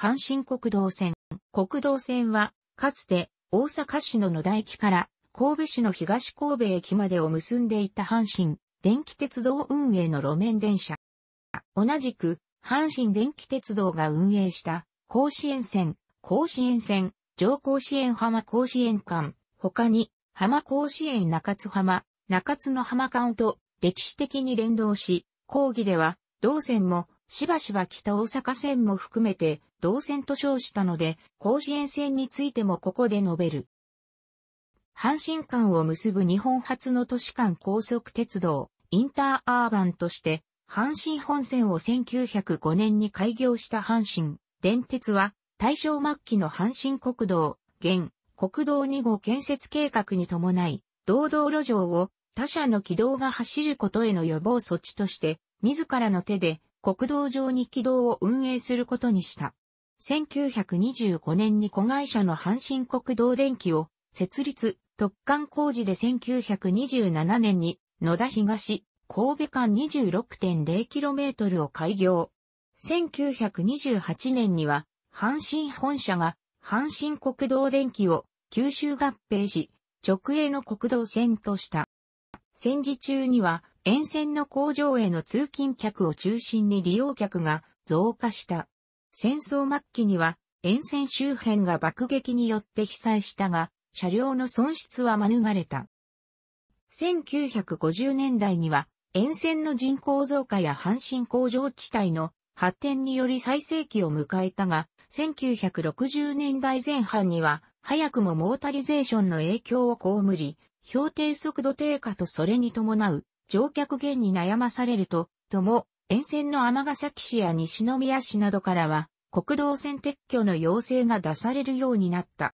阪神国道線。国道線は、かつて大阪市の野田駅から神戸市の東神戸駅までを結んでいた阪神電気鉄道運営の路面電車。同じく、阪神電気鉄道が運営した甲子園線、甲子園線、上甲子園浜甲子園間、他に浜甲子園中津浜、中津の浜間と歴史的に連動し、講義では、同線もしばしば北大阪線も含めて同戦と称したので、甲子園戦についてもここで述べる。阪神間を結ぶ日本初の都市間高速鉄道、インターアーバンとして、阪神本線を1905年に開業した阪神、電鉄は、大正末期の阪神国道、現、国道2号建設計画に伴い、道道路上を他社の軌道が走ることへの予防措置として、自らの手で国道上に軌道を運営することにした。1925年に子会社の阪神国道電機を設立、特管工事で1927年に野田東、神戸間 26.0km を開業。1928年には阪神本社が阪神国道電機を九州合併し、直営の国道線とした。戦時中には沿線の工場への通勤客を中心に利用客が増加した。戦争末期には沿線周辺が爆撃によって被災したが、車両の損失は免れた。1950年代には沿線の人口増加や阪神工場地帯の発展により最盛期を迎えたが、1960年代前半には早くもモータリゼーションの影響を被り、標定速度低下とそれに伴う乗客減に悩まされると、とも沿線の尼崎市や西宮市などからは、国道線撤去の要請が出されるようになった。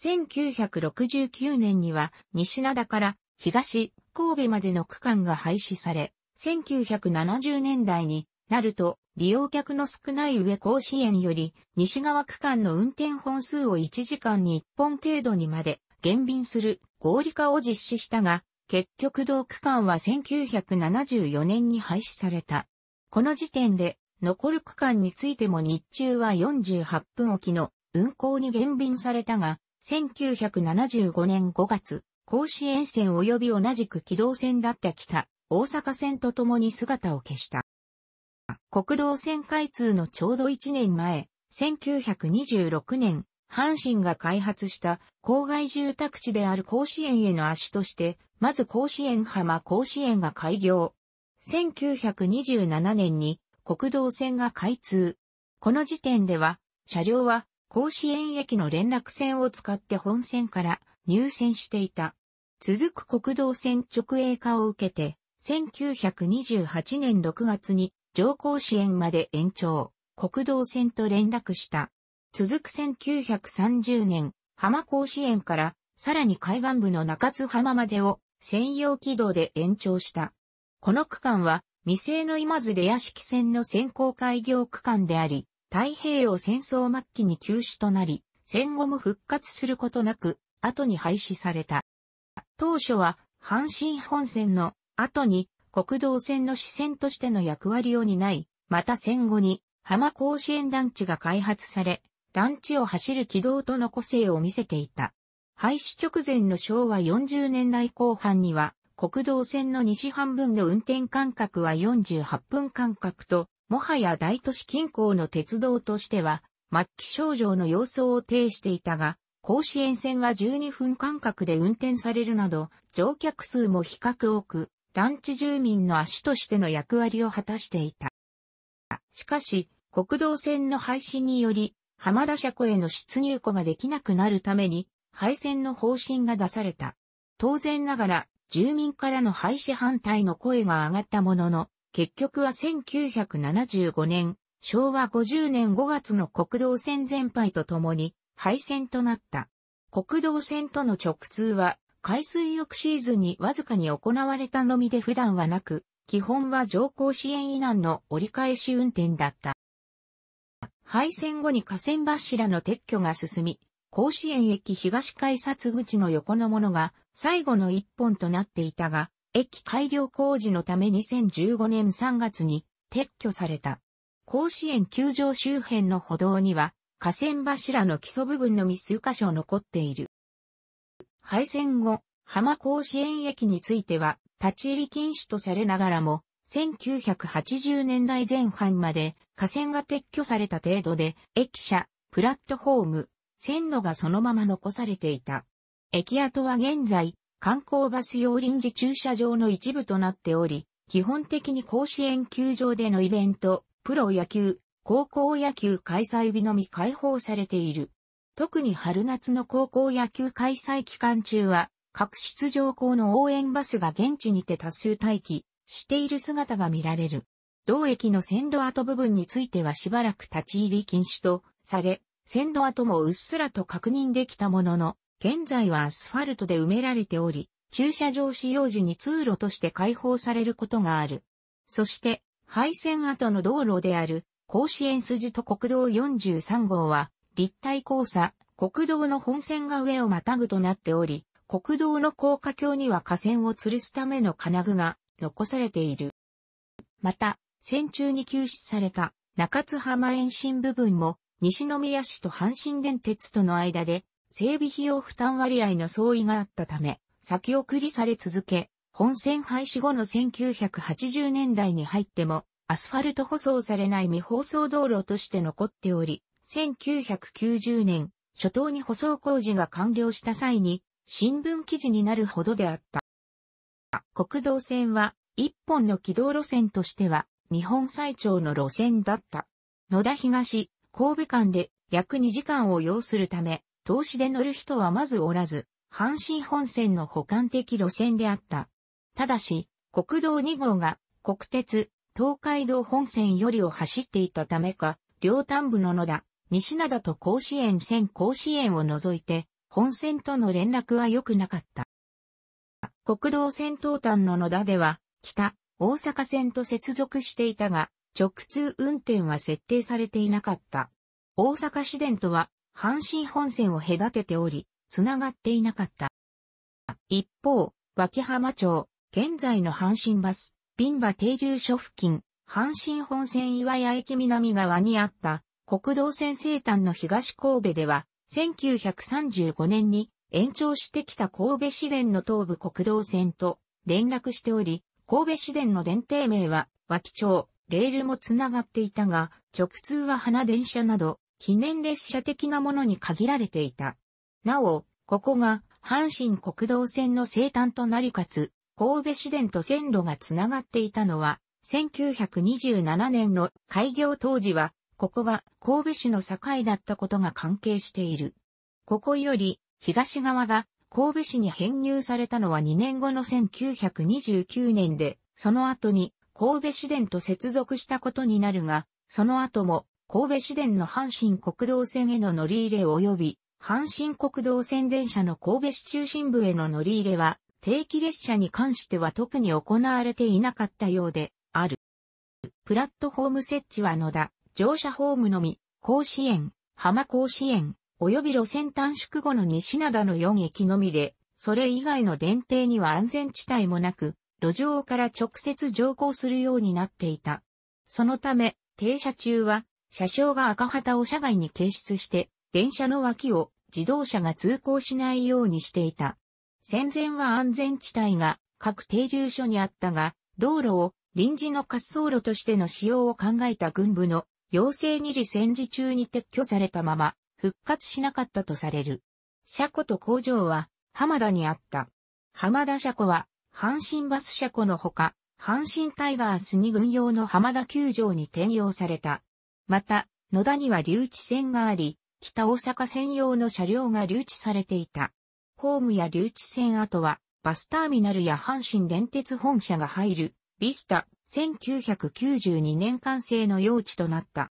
1969年には、西灘から東、神戸までの区間が廃止され、1970年代になると、利用客の少ない上甲子園より、西側区間の運転本数を1時間に1本程度にまで減便する合理化を実施したが、結局同区間は1974年に廃止された。この時点で、残る区間についても日中は48分おきの運行に減便されたが、1975年5月、甲子園線及び同じく軌道線だった北、大阪線と共に姿を消した。国道線開通のちょうど1年前、1926年、阪神が開発した郊外住宅地である甲子園への足として、まず甲子園浜甲子園が開業。1927年に国道線が開通。この時点では、車両は甲子園駅の連絡線を使って本線から入線していた。続く国道線直営化を受けて、1928年6月に上甲子園まで延長、国道線と連絡した。続く1930年、浜甲子園からさらに海岸部の中津浜までを専用軌道で延長した。この区間は未成の今津出屋敷線の先行開業区間であり、太平洋戦争末期に休止となり、戦後も復活することなく、後に廃止された。当初は阪神本線の後に国道線の支線としての役割を担い、また戦後に浜甲子園団地が開発され、団地を走る軌道との個性を見せていた。廃止直前の昭和40年代後半には、国道線の西半分の運転間隔は48分間隔と、もはや大都市近郊の鉄道としては、末期症状の様相を呈していたが、甲子園線は12分間隔で運転されるなど、乗客数も比較多く、団地住民の足としての役割を果たしていた。しかし、国道線の廃止により、浜田車庫への出入庫ができなくなるために、廃線の方針が出された。当然ながら、住民からの廃止反対の声が上がったものの、結局は1975年、昭和50年5月の国道線全廃とともに廃線となった。国道線との直通は、海水浴シーズンにわずかに行われたのみで普段はなく、基本は乗降支援以南の折り返し運転だった。敗戦後に河川柱の撤去が進み、甲子園駅東改札口の横のものが最後の一本となっていたが、駅改良工事のため2015年3月に撤去された。甲子園球場周辺の歩道には、河川柱の基礎部分のみ数箇所残っている。敗戦後、浜甲子園駅については、立ち入り禁止とされながらも、1980年代前半まで河川が撤去された程度で、駅舎、プラットホーム、線路がそのまま残されていた。駅跡は現在、観光バス用臨時駐車場の一部となっており、基本的に甲子園球場でのイベント、プロ野球、高校野球開催日のみ開放されている。特に春夏の高校野球開催期間中は、各出場校の応援バスが現地にて多数待機、している姿が見られる。同駅の線路跡部分についてはしばらく立ち入り禁止とされ、線路跡もうっすらと確認できたものの、現在はアスファルトで埋められており、駐車場使用時に通路として開放されることがある。そして、廃線跡の道路である甲子園筋と国道43号は、立体交差、国道の本線が上をまたぐとなっており、国道の高架橋には架線を吊るすための金具が残されている。また、戦中に救出された中津浜延伸部分も西宮市と阪神電鉄との間で整備費用負担割合の相違があったため、先送りされ続け、本線廃止後の1980年代に入っても、アスファルト舗装されない未放送道路として残っており、1990年、初頭に舗装工事が完了した際に、新聞記事になるほどであった。国道線は一本の軌道路線としては日本最長の路線だった。野田東、神戸間で約2時間を要するため、投資で乗る人はまずおらず、阪神本線の補完的路線であった。ただし、国道2号が国鉄、東海道本線よりを走っていたためか、両端部の野田、西灘と甲子園線甲子園を除いて、本線との連絡は良くなかった。国道線東端の野田では、北、大阪線と接続していたが、直通運転は設定されていなかった。大阪市電とは、阪神本線を隔てており、つながっていなかった。一方、脇浜町、現在の阪神バス、瓶場停留所付近、阪神本線岩屋駅南側にあった、国道線西端の東神戸では、1935年に延長してきた神戸市電の東部国道線と連絡しており、神戸市電の電停名は脇町、レールもつながっていたが、直通は花電車など、記念列車的なものに限られていた。なお、ここが阪神国道線の生誕となりかつ、神戸市電と線路がつながっていたのは、1927年の開業当時は、ここが神戸市の境だったことが関係している。ここより東側が神戸市に編入されたのは2年後の1929年で、その後に神戸市電と接続したことになるが、その後も神戸市電の阪神国道線への乗り入れ及び、阪神国道線電車の神戸市中心部への乗り入れは、定期列車に関しては特に行われていなかったようで、ある。プラットフォーム設置は野田、乗車ホームのみ、甲子園、浜甲子園、及び路線短縮後の西灘の4駅のみで、それ以外の電停には安全地帯もなく、路上から直接乗降するようになっていた。そのため、停車中は、車掌が赤旗を車外に掲出して、電車の脇を自動車が通行しないようにしていた。戦前は安全地帯が各停留所にあったが、道路を臨時の滑走路としての使用を考えた軍部の要請に理戦時中に撤去されたまま、復活しなかったとされる。車庫と工場は浜田にあった。浜田車庫は阪神バス車庫のほか、阪神タイガース2軍用の浜田球場に転用された。また、野田には留置線があり、北大阪専用の車両が留置されていた。ホームや留置線跡は、バスターミナルや阪神電鉄本社が入る、ビスタ、1992年完成の用地となった。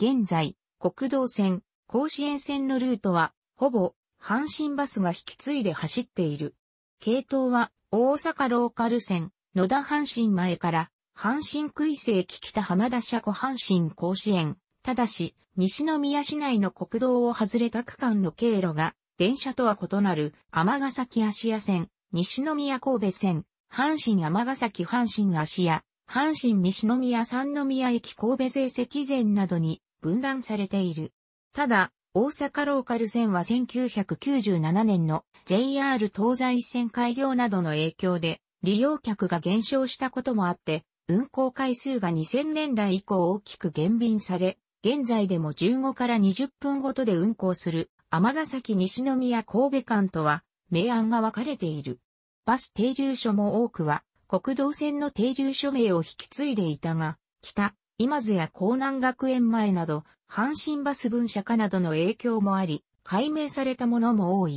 現在、国道線、甲子園線のルートは、ほぼ、阪神バスが引き継いで走っている。系統は、大阪ローカル線、野田阪神前から、阪神区区駅北浜田車庫阪神甲子園。ただし、西宮市内の国道を外れた区間の経路が、電車とは異なる、天崎芦屋線、西宮神戸線、阪神天崎阪神芦屋、阪神西宮三宮駅神戸勢石前などに分断されている。ただ、大阪ローカル線は1997年の JR 東西線開業などの影響で利用客が減少したこともあって、運行回数が2000年代以降大きく減便され、現在でも15から20分ごとで運行する、尼崎西宮神戸間とは、明暗が分かれている。バス停留所も多くは、国道線の停留所名を引き継いでいたが、北、今津や港南学園前など、阪神バス分社化などの影響もあり、解明されたものも多い。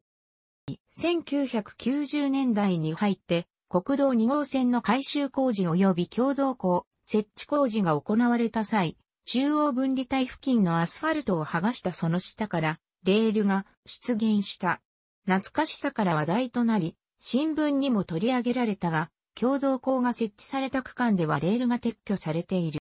1990年代に入って、国道2号線の改修工事及び共同校、設置工事が行われた際、中央分離帯付近のアスファルトを剥がしたその下から、レールが出現した。懐かしさから話題となり、新聞にも取り上げられたが、共同校が設置された区間ではレールが撤去されている。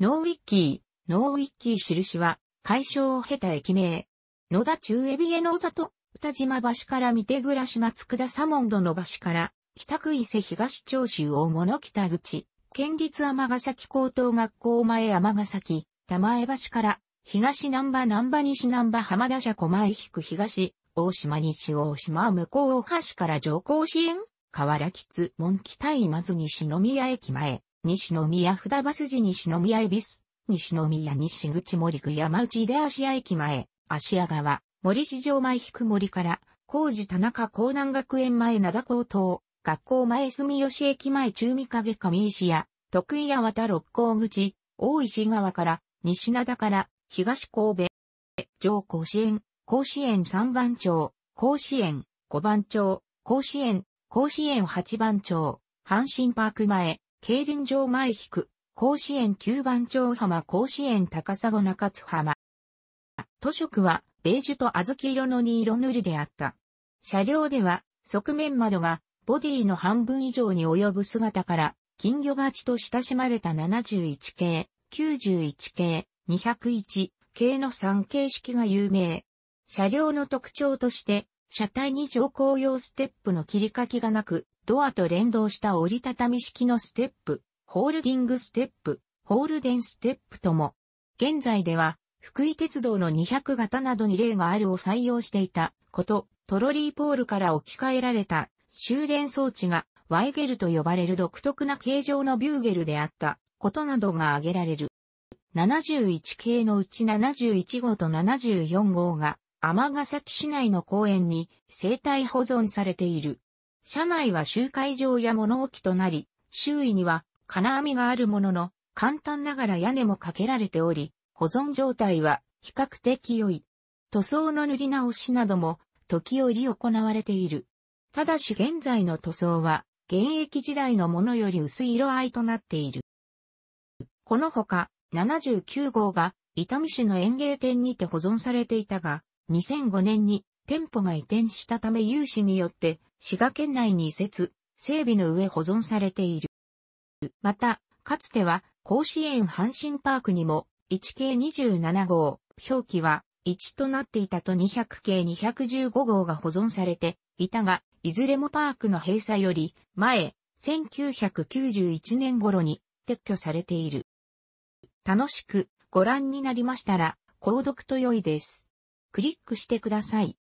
ノーウィッキーノーウィッキー印は、解消を経た駅名。野田中エビエの里、多島橋から見て倉島下、サモンドの橋から、北区伊勢東長州大物北口、県立尼崎高等学校前尼崎、玉江橋から、東南波南波西南波浜田社小前引く東、大島西大島向こう大橋から上甲支援河原吉門北今津西宮駅前、西宮札橋ス西宮恵比寿、西宮西口森区山内出芦屋駅前、芦屋川、森市場前引く森から、工事田中江南学園前灘高等、学校前住吉駅前中見影上石屋、徳井谷渡六甲口、大石川から、西灘から、東神戸、上甲子園、甲子園3番町、甲子園、5番町、甲子園、甲子園8番町、阪神パーク前、競輪場前引く、甲子園9番町浜甲子園高砂中津浜。塗色はベージュと小豆色の2色塗りであった。車両では側面窓がボディの半分以上に及ぶ姿から金魚鉢と親しまれた71系、91系、201系の3形式が有名。車両の特徴として車体に乗降用ステップの切り欠きがなく、ドアと連動した折りたたみ式のステップ、ホールディングステップ、ホールデンステップとも、現在では、福井鉄道の200型などに例があるを採用していたこと、トロリーポールから置き換えられた終電装置がワイゲルと呼ばれる独特な形状のビューゲルであったことなどが挙げられる。71系のうち71号と74号が尼崎市内の公園に生態保存されている。車内は集会場や物置となり、周囲には金網があるものの、簡単ながら屋根もかけられており、保存状態は比較的良い。塗装の塗り直しなども時折行われている。ただし現在の塗装は現役時代のものより薄い色合いとなっている。このほか79号が伊丹市の園芸店にて保存されていたが、2005年に店舗が移転したため有志によって滋賀県内に移設、整備の上保存されている。また、かつては、甲子園阪神パークにも、1系27号、表記は、1となっていたと200系215号が保存されていたが、いずれもパークの閉鎖より前、1991年頃に撤去されている。楽しくご覧になりましたら、購読と良いです。クリックしてください。